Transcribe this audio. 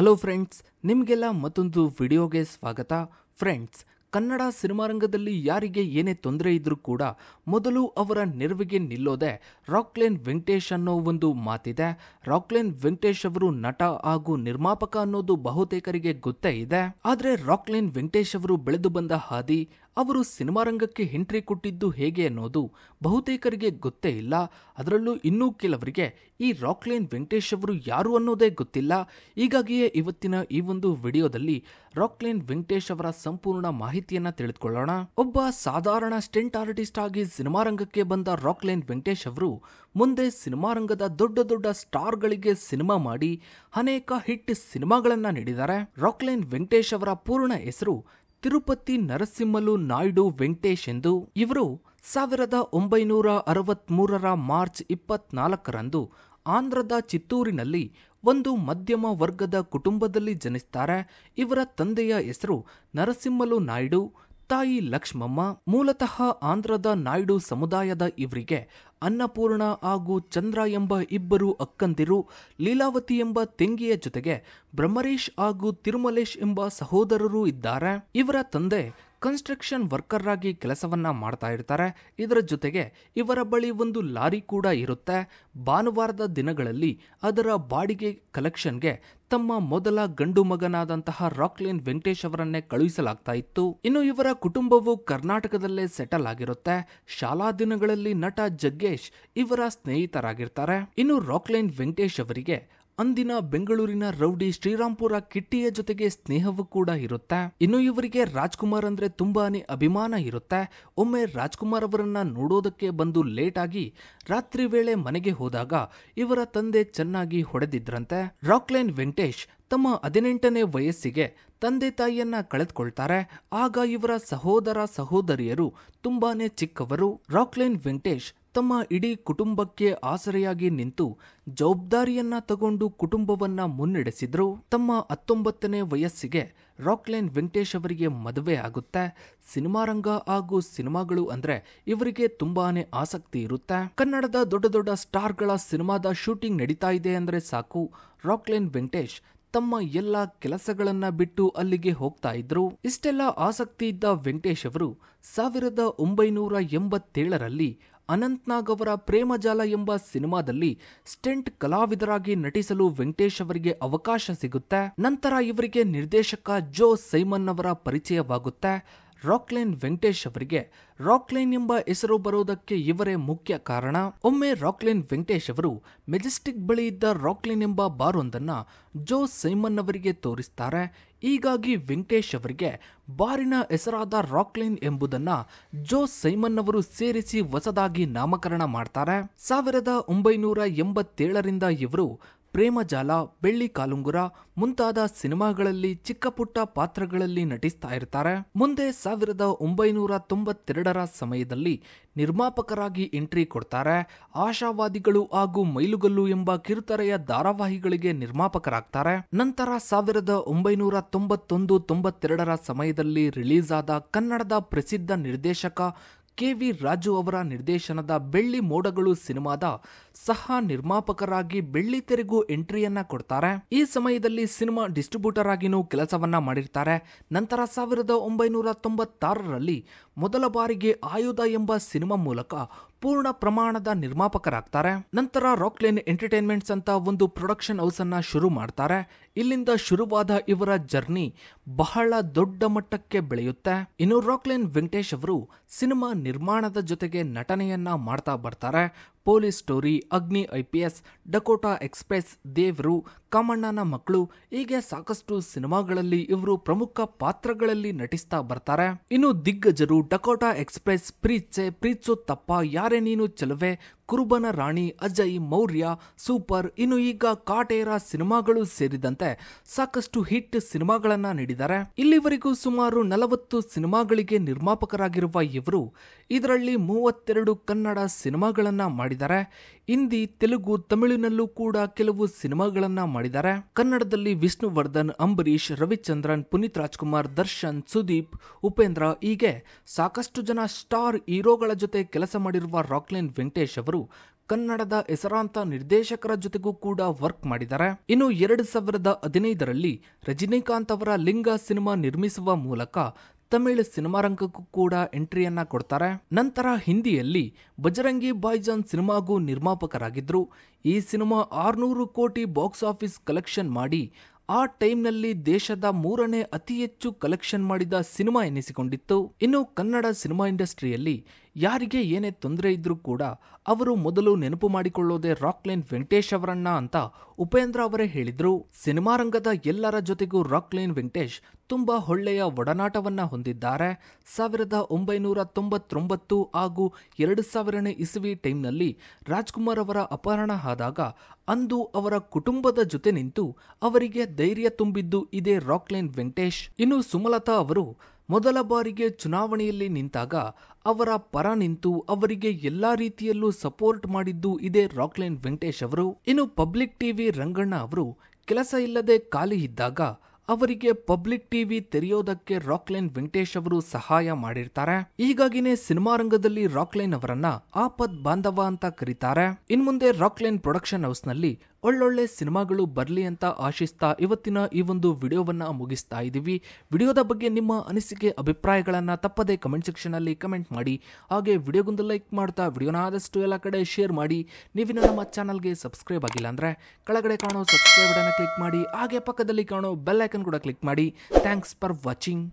hello friends ನಿಮಗೆಲ್ಲ ಮತ್ತೊಂದು ವಿಡಿಯೋಗೆ ಸ್ವಾಗತ ಫ್ರೆಂಡ್ಸ್ ಕನ್ನಡ ಸಿನಿಮಾರಂಗದಲ್ಲಿ ಯಾರಿಗೆ ಏನೇ ತೊಂದರೆ ಇದ್ರೂ ಕೂಡ ಮೊದಲು ಅವರ ನೆರವಿಗೆ ನಿಲ್ಲೋದೆ ರಾಕ್ಲೇನ್ ವೆಂಕಟೇಶ್ ಅನ್ನೋ ಒಂದು ಮಾತಿದೆ ರಾಕ್ಲೈನ್ ವೆಂಕಟೇಶ್ ಅವರು ನಟ ಹಾಗೂ ನಿರ್ಮಾಪಕ ಅನ್ನೋದು ಬಹುತೇಕರಿಗೆ ಗೊತ್ತೇ ಇದೆ ಆದರೆ ರಾಕ್ಲೇನ್ ವೆಂಕಟೇಶ್ ಅವರು ಬೆಳೆದು ಬಂದ ಹಾದಿ ಅವರು ಸಿನಿಮಾ ರಂಗಕ್ಕೆ ಎಂಟ್ರಿ ಕೊಟ್ಟಿದ್ದು ಹೇಗೆ ಅನ್ನೋದು ಬಹುತೇಕರಿಗೆ ಗೊತ್ತೇ ಇಲ್ಲ ಅದರಲ್ಲೂ ಇನ್ನೂ ಕೆಲವರಿಗೆ ಈ ರಾಕ್ಲೈನ್ ವೆಂಕಟೇಶ್ ಅವರು ಯಾರು ಅನ್ನೋದೇ ಗೊತ್ತಿಲ್ಲ ಹೀಗಾಗಿಯೇ ಇವತ್ತಿನ ಈ ಒಂದು ವಿಡಿಯೋದಲ್ಲಿ ಲೈನ್ ವೆಂಕಟೇಶ್ ಅವರ ಸಂಪೂರ್ಣ ಮಾಹಿತಿಯನ್ನ ತಿಳಿದುಕೊಳ್ಳೋಣ ಒಬ್ಬ ಸಾಧಾರಣ ಸ್ಟೆಂಟ್ ಆರ್ಟಿಸ್ಟ್ ಆಗಿ ಸಿನಿಮಾ ರಂಗಕ್ಕೆ ಬಂದ ಲೈನ್ ವೆಂಕಟೇಶ್ ಅವರು ಮುಂದೆ ಸಿನಿಮಾ ರಂಗದ ದೊಡ್ಡ ದೊಡ್ಡ ಸ್ಟಾರ್ಗಳಿಗೆ ಸಿನಿಮಾ ಮಾಡಿ ಅನೇಕ ಹಿಟ್ ಸಿನಿಮಾಗಳನ್ನ ನೀಡಿದ್ದಾರೆ ರಾಕ್ಲೈನ್ ವೆಂಕಟೇಶ್ ಅವರ ಪೂರ್ಣ ಹೆಸರು ತಿರುಪತಿ ನರಸಿಂಹಲು ನಾಯ್ಡು ವೆಂಕಟೇಶ್ ಎಂದು ಇವರು ಸಾವಿರದ ಒಂಬೈನೂರ ಅರವತ್ಮೂರರ ಮಾರ್ಚ್ ಇಪ್ಪತ್ನಾಲ್ಕರಂದು ಆಂಧ್ರದ ಚಿತ್ತೂರಿನಲ್ಲಿ ಒಂದು ಮಧ್ಯಮ ವರ್ಗದ ಕುಟುಂಬದಲ್ಲಿ ಜನಿಸ್ತಾರೆ ಇವರ ತಂದೆಯ ಹೆಸರು ನರಸಿಂಹಲು ನಾಯ್ಡು ತಾಯಿ ಲಕ್ಷ್ಮಮ್ಮ ಮೂಲತಃ ಆಂಧ್ರದ ನಾಯ್ಡು ಸಮುದಾಯದ ಇವರಿಗೆ ಅನ್ನಪೂರ್ಣ ಹಾಗೂ ಚಂದ್ರ ಎಂಬ ಇಬ್ಬರು ಅಕ್ಕಂದಿರು ಲೀಲಾವತಿ ಎಂಬ ತೆಂಗಿಯ ಜೊತೆಗೆ ಬ್ರಹ್ಮರೇಶ್ ಹಾಗೂ ತಿರುಮಲೇಶ್ ಎಂಬ ಸಹೋದರರು ಇದ್ದಾರೆ ಇವರ ತಂದೆ ಕನ್ಸ್ಟ್ರಕ್ಷನ್ ವರ್ಕರ್ ಆಗಿ ಕೆಲಸವನ್ನ ಮಾಡ್ತಾ ಇರ್ತಾರೆ ಇದರ ಜೊತೆಗೆ ಇವರ ಬಳಿ ಒಂದು ಲಾರಿ ಕೂಡ ಇರುತ್ತೆ ಭಾನುವಾರದ ದಿನಗಳಲ್ಲಿ ಅದರ ಬಾಡಿಗೆ ಕಲೆಕ್ಷನ್ಗೆ ತಮ್ಮ ಮೊದಲ ಗಂಡು ಮಗನಾದಂತಹ ರಾಕ್ಲಿನ್ ವೆಂಕಟೇಶ್ ಅವರನ್ನೇ ಕಳುಹಿಸಲಾಗ್ತಾ ಇತ್ತು ಇನ್ನು ಇವರ ಕುಟುಂಬವು ಕರ್ನಾಟಕದಲ್ಲೇ ಸೆಟಲ್ ಆಗಿರುತ್ತೆ ಶಾಲಾ ದಿನಗಳಲ್ಲಿ ನಟ ಜಗ್ಗೇಶ್ ಇವರ ಸ್ನೇಹಿತರಾಗಿರ್ತಾರೆ ಇನ್ನು ರಾಕ್ಲೈನ್ ವೆಂಕಟೇಶ್ ಅವರಿಗೆ ಅಂದಿನ ಬೆಂಗಳೂರಿನ ರೌಡಿ ಶ್ರೀರಾಂಪುರ ಕಿಟ್ಟಿಯ ಜೊತೆಗೆ ಸ್ನೇಹವೂ ಕೂಡ ಇರುತ್ತೆ ಇನ್ನು ಇವರಿಗೆ ರಾಜ್ಕುಮಾರ್ ಅಂದ್ರೆ ತುಂಬಾನೇ ಅಭಿಮಾನ ಇರುತ್ತೆ ಒಮ್ಮೆ ರಾಜ್ಕುಮಾರ್ ಅವರನ್ನ ನೋಡೋದಕ್ಕೆ ಬಂದು ಲೇಟ್ ಆಗಿ ರಾತ್ರಿ ವೇಳೆ ಮನೆಗೆ ಹೋದಾಗ ಇವರ ತಂದೆ ಚೆನ್ನಾಗಿ ಹೊಡೆದಿದ್ರಂತೆ ರಾಕ್ಲೈನ್ ವೆಂಕಟೇಶ್ ತಮ್ಮ ಹದಿನೆಂಟನೇ ವಯಸ್ಸಿಗೆ ತಂದೆ ತಾಯಿಯನ್ನ ಕಳೆದುಕೊಳ್ತಾರೆ ಆಗ ಇವರ ಸಹೋದರ ಸಹೋದರಿಯರು ತುಂಬಾನೇ ಚಿಕ್ಕವರು ರಾಕ್ಲೈನ್ ವೆಂಕಟೇಶ್ ತಮ್ಮ ಇಡೀ ಕುಟುಂಬಕ್ಕೆ ಆಸರೆಯಾಗಿ ನಿಂತು ಜವಾಬ್ದಾರಿಯನ್ನ ತಗೊಂಡು ಕುಟುಂಬವನ್ನ ಮುನ್ನಡೆಸಿದ್ರು ತಮ್ಮ ಹತ್ತೊಂಬತ್ತನೇ ವಯಸ್ಸಿಗೆ ರಾಕ್ಲೈನ್ ವೆಂಕಟೇಶ್ ಅವರಿಗೆ ಮದುವೆ ಆಗುತ್ತೆ ಸಿನಿಮಾ ರಂಗ ಹಾಗೂ ಸಿನಿಮಾಗಳು ಅಂದ್ರೆ ಇವರಿಗೆ ತುಂಬಾನೇ ಆಸಕ್ತಿ ಇರುತ್ತೆ ಕನ್ನಡದ ದೊಡ್ಡ ದೊಡ್ಡ ಗಳ ಸಿನಿಮಾದ ಶೂಟಿಂಗ್ ನಡೀತಾ ಇದೆ ಅಂದ್ರೆ ಸಾಕು ರಾಕ್ಲೈನ್ ವೆಂಕಟೇಶ್ ತಮ್ಮ ಎಲ್ಲ ಕೆಲಸಗಳನ್ನ ಬಿಟ್ಟು ಅಲ್ಲಿಗೆ ಹೋಗ್ತಾ ಇದ್ರು ಇಷ್ಟೆಲ್ಲ ಆಸಕ್ತಿ ಇದ್ದ ವೆಂಕಟೇಶ್ ಅವರು ಸಾವಿರದ ಒಂಬೈನೂರ ಎಂಬತ್ತೇಳರಲ್ಲಿ ಅನಂತ್ನಾಗ್ ಅವರ ಪ್ರೇಮಜಾಲ ಎಂಬ ಸಿನಿಮಾದಲ್ಲಿ ಸ್ಟೆಂಟ್ ಕಲಾವಿದರಾಗಿ ನಟಿಸಲು ವೆಂಕಟೇಶ್ ಅವರಿಗೆ ಅವಕಾಶ ಸಿಗುತ್ತೆ ನಂತರ ಇವರಿಗೆ ನಿರ್ದೇಶಕ ಜೋ ಸೈಮನ್ ಅವರ ಪರಿಚಯವಾಗುತ್ತೆ ರಾಕ್ಲೈನ್ ವೆಂಕಟೇಶ್ ಅವರಿಗೆ ರಾಕ್ಲೈನ್ ಎಂಬ ಹೆಸರು ಬರೋದಕ್ಕೆ ಇವರೇ ಮುಖ್ಯ ಕಾರಣ ಒಮ್ಮೆ ರಾಕ್ಲೈನ್ ವೆಂಕಟೇಶ್ ಅವರು ಮೆಜೆಸ್ಟಿಕ್ ಬಳಿ ಇದ್ದ ರಾಕ್ಲೈನ್ ಎಂಬ ಬಾರ್ ಜೋ ಸೈಮನ್ ಅವರಿಗೆ ತೋರಿಸ್ತಾರೆ ಹೀಗಾಗಿ ವೆಂಕಟೇಶ್ ಅವರಿಗೆ ಬಾರಿನ ಹೆಸರಾದ ರಾಕ್ಲೈನ್ ಎಂಬುದನ್ನ ಜೋ ಸೈಮನ್ ಅವರು ಸೇರಿಸಿ ಹೊಸದಾಗಿ ನಾಮಕರಣ ಮಾಡ್ತಾರೆ ಸಾವಿರದ ಒಂಬೈನೂರ ಎಂಬತ್ತೇಳರಿಂದ ಇವರು ಪ್ರೇಮಜಾಲ ಬೆಳ್ಳಿ ಕಾಲುಂಗುರ ಮುಂತಾದ ಸಿನಿಮಾಗಳಲ್ಲಿ ಚಿಕ್ಕಪುಟ್ಟ ಪಾತ್ರಗಳಲ್ಲಿ ನಟಿಸ್ತಾ ಇರ್ತಾರೆ ಮುಂದೆ ಸಾವಿರದ ಒಂಬೈನೂರ ತೊಂಬತ್ತೆರಡರ ಸಮಯದಲ್ಲಿ ನಿರ್ಮಾಪಕರಾಗಿ ಎಂಟ್ರಿ ಕೊಡ್ತಾರೆ ಆಶಾವಾದಿಗಳು ಹಾಗೂ ಮೈಲುಗಲ್ಲು ಎಂಬ ಕಿರುತೆರೆಯ ಧಾರಾವಾಹಿಗಳಿಗೆ ನಿರ್ಮಾಪಕರಾಗ್ತಾರೆ ನಂತರ ಸಾವಿರದ ಒಂಬೈನೂರ ತೊಂಬತ್ತೊಂದು ತೊಂಬತ್ತೆರಡರ ಸಮಯದಲ್ಲಿ ರಿಲೀಸ್ ಆದ ಕನ್ನಡದ ಪ್ರಸಿದ್ಧ ನಿರ್ದೇಶಕ ಕೆ ವಿ ರಾಜು ಅವರ ನಿರ್ದೇಶನದ ಬೆಳ್ಳಿ ಮೋಡಗಳು ಸಿನಿಮಾದ ಸಹ ನಿರ್ಮಾಪಕರಾಗಿ ಬೆಳ್ಳಿ ತೆರೆಗೂ ಎಂಟ್ರಿಯನ್ನ ಕೊಡ್ತಾರೆ ಈ ಸಮಯದಲ್ಲಿ ಸಿನಿಮಾ ಡಿಸ್ಟ್ರಿಬ್ಯೂಟರ್ ಆಗಿನೂ ಕೆಲಸವನ್ನ ಮಾಡಿರ್ತಾರೆ ನಂತರ ಸಾವಿರದ ಒಂಬೈನೂರ ತೊಂಬತ್ತಾರರಲ್ಲಿ ಮೊದಲ ಬಾರಿಗೆ ಆಯುಧ ಎಂಬ ಸಿನಿಮಾ ಮೂಲಕ ಪೂರ್ಣ ಪ್ರಮಾಣದ ನಿರ್ಮಾಪಕರಾಗ್ತಾರೆ ನಂತರ ರಾಕ್ಲೇನ್ ಎಂಟರ್ಟೈನ್ಮೆಂಟ್ಸ್ ಅಂತ ಒಂದು ಪ್ರೊಡಕ್ಷನ್ ಹೌಸ್ ಅನ್ನ ಶುರು ಮಾಡ್ತಾರೆ ಇಲ್ಲಿಂದ ಶುರುವಾದ ಇವರ ಜರ್ನಿ ಬಹಳ ದೊಡ್ಡ ಮಟ್ಟಕ್ಕೆ ಬೆಳೆಯುತ್ತೆ ಇನ್ನು ರಾಕ್ಲೇನ್ ವೆಂಕಟೇಶ್ ಅವರು ಸಿನಿಮಾ ನಿರ್ಮಾಣದ ಜೊತೆಗೆ ನಟನೆಯನ್ನ ಮಾಡ್ತಾ ಬರ್ತಾರೆ police story Agni IPS Dakota express ದೇವರು ಕಾಮಣ್ಣನ ಮಕ್ಕಳು ಹೀಗೆ ಸಾಕಷ್ಟು ಸಿನಿಮಾಗಳಲ್ಲಿ ಇವರು ಪ್ರಮುಖ ಪಾತ್ರಗಳಲ್ಲಿ ನಟಿಸ್ತಾ ಬರ್ತಾರೆ ಇನ್ನು ದಿಗ್ಗಜರು ಡಕೋಟಾ ಎಕ್ಸ್ಪ್ರೆಸ್ ಪ್ರೀಚೆ ಪ್ರೀಚು ತಪ್ಪ ಯಾರೇ ನೀನು ಚಲುವೆ ಕುರುಬನ ರಾಣಿ ಅಜಯ್ ಮೌರ್ಯ ಸೂಪರ್ ಇನ್ನು ಈಗ ಕಾಟೇರ ಸಿನಿಮಾಗಳು ಸೇರಿದಂತೆ ಸಾಕಷ್ಟು ಹಿಟ್ ಸಿನಿಮಾಗಳನ್ನ ನೀಡಿದ್ದಾರೆ ಇಲ್ಲಿವರೆಗೂ ಸುಮಾರು ನಲವತ್ತು ಸಿನಿಮಾಗಳಿಗೆ ನಿರ್ಮಾಪಕರಾಗಿರುವ ಇವರು ಇದರಲ್ಲಿ ಮೂವತ್ತೆರಡು ಕನ್ನಡ ಸಿನಿಮಾಗಳನ್ನ ಮಾಡಿದ್ದಾರೆ ಹಿಂದಿ ತೆಲುಗು ತಮಿಳಿನಲ್ಲೂ ಕೂಡ ಕೆಲವು ಸಿನಿಮಾಗಳನ್ನ ಮಾಡಿದ್ದಾರೆ ಕನ್ನಡದಲ್ಲಿ ವಿಷ್ಣುವರ್ಧನ್ ಅಂಬರೀಶ್ ರವಿಚಂದ್ರನ್ ಪುನೀತ್ ರಾಜ್ಕುಮಾರ್ ದರ್ಶನ್ ಸುದೀಪ್ ಉಪೇಂದ್ರ ಹೀಗೆ ಸಾಕಷ್ಟು ಜನ ಸ್ಟಾರ್ ಹೀರೋಗಳ ಜೊತೆ ಕೆಲಸ ಮಾಡಿರುವ ರಾಕ್ಲೈನ್ ವೆಂಕಟೇಶ್ ಅವರು ಕನ್ನಡದ ಹೆಸರಾಂತ ನಿರ್ದೇಶಕರ ಜೊತೆಗೂ ಕೂಡ ವರ್ಕ್ ಮಾಡಿದ್ದಾರೆ ಇನ್ನು ಎರಡು ಸಾವಿರದ ಹದಿನೈದರಲ್ಲಿ ರಜನಿಕಾಂತ್ ಅವರ ಲಿಂಗ ಸಿನಿಮಾ ನಿರ್ಮಿಸುವ ಮೂಲಕ ತಮಿಳು ರಂಗಕ್ಕೂ ಕೂಡ ಎಂಟ್ರಿಯನ್ನ ಕೊಡ್ತಾರೆ ನಂತರ ಹಿಂದಿಯಲ್ಲಿ ಬಜರಂಗಿ ಬಾಯ್ಜಾನ್ ಸಿನಿಮಾಗೂ ನಿರ್ಮಾಪಕರಾಗಿದ್ರು ಈ ಸಿನಿಮಾ ಆರ್ನೂರು ಕೋಟಿ ಬಾಕ್ಸ್ ಆಫೀಸ್ ಕಲೆಕ್ಷನ್ ಮಾಡಿ ಆ ಟೈಮ್ನಲ್ಲಿ ದೇಶದ ಮೂರನೇ ಅತಿ ಹೆಚ್ಚು ಕಲೆಕ್ಷನ್ ಮಾಡಿದ ಸಿನಿಮಾ ಎನಿಸಿಕೊಂಡಿತ್ತು ಇನ್ನು ಕನ್ನಡ ಸಿನಿಮಾ ಇಂಡಸ್ಟ್ರಿಯಲ್ಲಿ ಯಾರಿಗೆ ಏನೇ ತೊಂದರೆ ಇದ್ದರೂ ಕೂಡ ಅವರು ಮೊದಲು ನೆನಪು ಮಾಡಿಕೊಳ್ಳೋದೇ ರಾಕ್ಲೈನ್ ವೆಂಕಟೇಶ್ ಅವರನ್ನ ಅಂತ ಉಪೇಂದ್ರ ಅವರೇ ಹೇಳಿದ್ರು ಸಿನಿಮಾ ರಂಗದ ಎಲ್ಲರ ಜೊತೆಗೂ ರಾಕ್ಲೈನ್ ವೆಂಕಟೇಶ್ ತುಂಬಾ ಒಳ್ಳೆಯ ಒಡನಾಟವನ್ನ ಹೊಂದಿದ್ದಾರೆ ಸಾವಿರದ ಒಂಬೈನೂರ ತೊಂಬತ್ತೊಂಬತ್ತು ಹಾಗೂ ಎರಡು ಸಾವಿರನೇ ಇಸವಿ ಟೈಮ್ನಲ್ಲಿ ರಾಜ್ಕುಮಾರ್ ಅವರ ಅಪಹರಣ ಆದಾಗ ಅಂದು ಅವರ ಕುಟುಂಬದ ಜೊತೆ ನಿಂತು ಅವರಿಗೆ ಧೈರ್ಯ ತುಂಬಿದ್ದು ಇದೇ ರಾಕ್ಲೈನ್ ವೆಂಕಟೇಶ್ ಇನ್ನು ಸುಮಲತಾ ಅವರು ಮೊದಲ ಬಾರಿಗೆ ಚುನಾವಣೆಯಲ್ಲಿ ನಿಂತಾಗ ಅವರ ಪರ ನಿಂತು ಅವರಿಗೆ ಎಲ್ಲಾ ರೀತಿಯಲ್ಲೂ ಸಪೋರ್ಟ್ ಮಾಡಿದ್ದು ಇದೇ ರಾಕ್ಲೈನ್ ವೆಂಕಟೇಶ್ ಅವರು ಇನ್ನು ಪಬ್ಲಿಕ್ ಟಿವಿ ರಂಗಣ್ಣ ಅವರು ಕೆಲಸ ಇಲ್ಲದೆ ಖಾಲಿ ಇದ್ದಾಗ ಅವರಿಗೆ ಪಬ್ಲಿಕ್ ಟಿವಿ ತೆರೆಯೋದಕ್ಕೆ ರಾಕ್ಲೈನ್ ವೆಂಕಟೇಶ್ ಅವರು ಸಹಾಯ ಮಾಡಿರ್ತಾರೆ ಹೀಗಾಗಿನೇ ಸಿನಿಮಾ ರಂಗದಲ್ಲಿ ರಾಕ್ಲೈನ್ ಅವರನ್ನ ಆಪದ್ ಬಾಂಧವ ಅಂತ ಕರೀತಾರೆ ಮುಂದೆ ರಾಕ್ಲೈನ್ ಪ್ರೊಡಕ್ಷನ್ ಹೌಸ್ ನಲ್ಲಿ ಒಳ್ಳೊಳ್ಳೆ ಸಿನಿಮಾಗಳು ಬರಲಿ ಅಂತ ಆಶಿಸ್ತಾ ಇವತ್ತಿನ ಈ ಒಂದು ವಿಡಿಯೋವನ್ನ ಮುಗಿಸ್ತಾ ಇದೀವಿ ವಿಡಿಯೋದ ಬಗ್ಗೆ ನಿಮ್ಮ ಅನಿಸಿಕೆ ಅಭಿಪ್ರಾಯಗಳನ್ನ ತಪ್ಪದೆ ಕಮೆಂಟ್ ಸೆಕ್ಷನ್ ಅಲ್ಲಿ ಕಮೆಂಟ್ ಮಾಡಿ ಹಾಗೆ ವಿಡಿಯೋಗೊಂದು ಲೈಕ್ ಮಾಡ್ತಾ ವಿಡಿಯೋನ ಆದಷ್ಟು ಎಲ್ಲ ಕಡೆ ಶೇರ್ ಮಾಡಿ ನೀವಿನ ನಮ್ಮ ಚಾನಲ್ಗೆ ಸಬ್ಸ್ಕ್ರೈಬ್ ಆಗಿಲ್ಲ ಅಂದ್ರೆ ಕೆಳಗಡೆ ಕಾಣೋ ಸಬ್ಸ್ಕ್ರೈಬ್ ಬಟನ್ ಕ್ಲಿಕ್ ಮಾಡಿ ಹಾಗೆ ಪಕ್ಕದಲ್ಲಿ ಕಾಣೋ ಬೆಲ್ ಐಕನ್ ಕೂಡ ಕ್ಲಿಕ್ ಮಾಡಿ ಥ್ಯಾಂಕ್ಸ್ ಫಾರ್ ವಾಚಿಂಗ್